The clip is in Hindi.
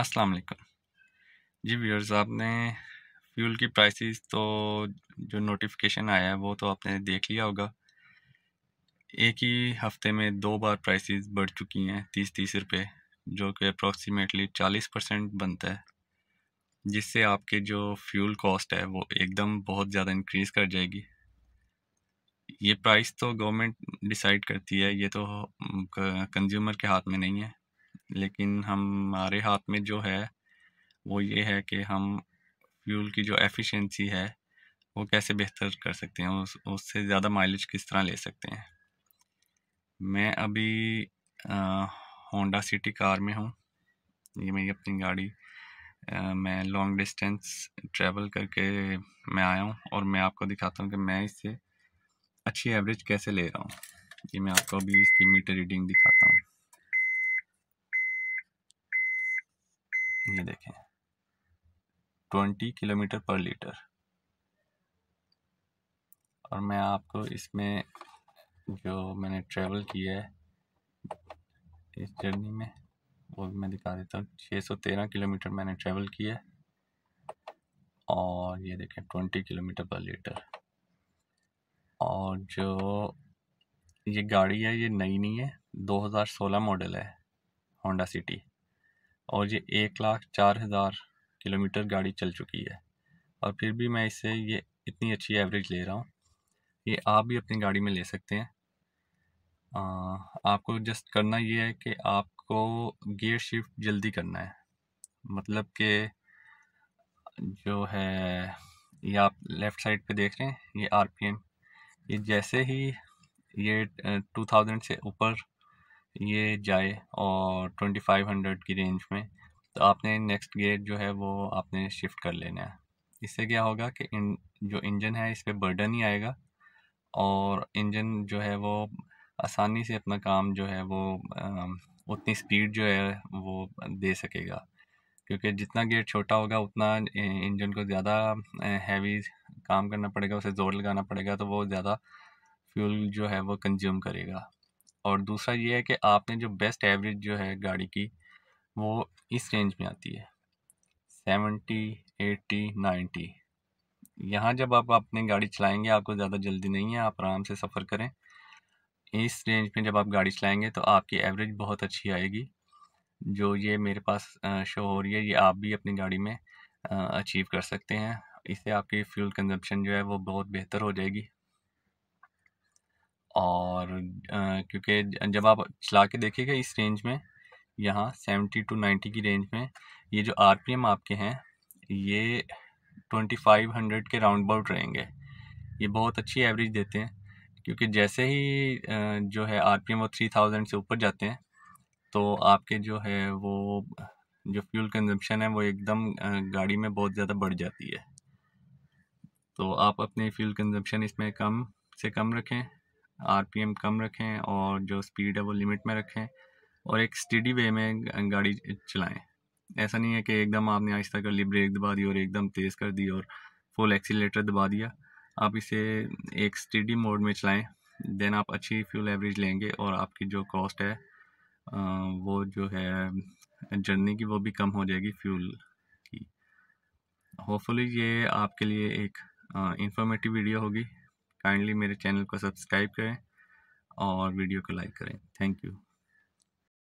अस्सलाम वालेकुम जी व्यूअर्स आपने फ्यूल की प्राइसेस तो जो नोटिफिकेशन आया है वो तो आपने देख लिया होगा एक ही हफ्ते में दो बार प्राइसेस बढ़ चुकी हैं तीस तीस रुपये जो कि अप्रोक्सीमेटली चालीस परसेंट बनता है जिससे आपके जो फ्यूल कॉस्ट है वो एकदम बहुत ज़्यादा इंक्रीज़ कर जाएगी ये प्राइस तो गवर्नमेंट डिसाइड करती है ये तो कंज्यूमर के हाथ में नहीं है लेकिन हमारे हाथ में जो है वो ये है कि हम फ्यूल की जो एफिशिएंसी है वो कैसे बेहतर कर सकते हैं उस उससे ज़्यादा माइलेज किस तरह ले सकते हैं मैं अभी होंडा सिटी कार में हूँ ये मेरी अपनी गाड़ी आ, मैं लॉन्ग डिस्टेंस ट्रैवल करके मैं आया हूँ और मैं आपको दिखाता हूँ कि मैं इससे अच्छी एवरेज कैसे ले रहा हूँ ये मैं आपको अभी इसकी मीटर रीडिंग दिखाता हूँ ये देखें ट्वेंटी किलोमीटर पर लीटर और मैं आपको इसमें जो मैंने ट्रैवल किया है इस जर्नी में वो भी मैं दिखा देता हूँ छः सौ तेरह किलोमीटर मैंने ट्रैवल किया है और ये देखें ट्वेंटी किलोमीटर पर लीटर और जो ये गाड़ी है ये नई नहीं है 2016 मॉडल है होंडा सिटी और ये एक लाख चार हज़ार किलोमीटर गाड़ी चल चुकी है और फिर भी मैं इसे ये इतनी अच्छी एवरेज ले रहा हूँ ये आप भी अपनी गाड़ी में ले सकते हैं आ, आपको जस्ट करना ये है कि आपको गियर शिफ्ट जल्दी करना है मतलब कि जो है ये आप लेफ़्ट साइड पे देख रहे हैं ये आरपीएम ये जैसे ही ये टू थाउजेंड से ऊपर ये जाए और ट्वेंटी फाइव हंड्रेड की रेंज में तो आपने नेक्स्ट गेयर जो है वो आपने शिफ्ट कर लेना है इससे क्या होगा कि इन जो इंजन है इस पर बर्डन ही आएगा और इंजन जो है वो आसानी से अपना काम जो है वो उतनी स्पीड जो है वो दे सकेगा क्योंकि जितना गेट छोटा होगा उतना इंजन को ज़्यादा हैवी काम करना पड़ेगा उसे ज़ोर लगाना पड़ेगा तो वो ज़्यादा फ्यूल जो है वो कंज्यूम करेगा और दूसरा ये है कि आपने जो बेस्ट एवरेज जो है गाड़ी की वो इस रेंज में आती है सेवेंटी एट्टी नाइन्टी यहाँ जब आप अपनी गाड़ी चलाएंगे आपको ज़्यादा जल्दी नहीं है आप आराम से सफ़र करें इस रेंज में जब आप गाड़ी चलाएंगे तो आपकी एवरेज बहुत अच्छी आएगी जो ये मेरे पास शो हो रही है ये आप भी अपनी गाड़ी में अचीव कर सकते हैं इससे आपकी फ्यूल कंजप्शन जो है वो बहुत बेहतर हो जाएगी और आ, क्योंकि जब आप चला के देखिएगा इस रेंज में यहाँ सेवेंटी टू नाइन्टी की रेंज में ये जो आर आपके हैं ये ट्वेंटी फाइव हंड्रेड के राउंड अबाउट रहेंगे ये बहुत अच्छी एवरेज देते हैं क्योंकि जैसे ही जो है आरपीएम वो थ्री थाउजेंड से ऊपर जाते हैं तो आपके जो है वो जो फ्यूल कंजम्पशन है वो एकदम गाड़ी में बहुत ज़्यादा बढ़ जाती है तो आप अपने फ्यूल कंजम्पशन इसमें कम से कम रखें आरपीएम कम रखें और जो स्पीड है वो लिमिट में रखें और एक स्टडी वे में गाड़ी चलाएं ऐसा नहीं है कि एकदम आपने आहिस्ता कर ली ब्रेक दबा दी और एकदम तेज़ कर दी और फुल एक्सीटर दबा दिया आप इसे एक स्टडी मोड में चलाएं देन आप अच्छी फ्यूल एवरेज लेंगे और आपकी जो कॉस्ट है वो जो है जर्नी की वो भी कम हो जाएगी फ्यूल की होपफुली ये आपके लिए एक इंफॉर्मेटिव वीडियो होगी काइंडली मेरे चैनल को सब्सक्राइब करें और वीडियो को लाइक करें थैंक यू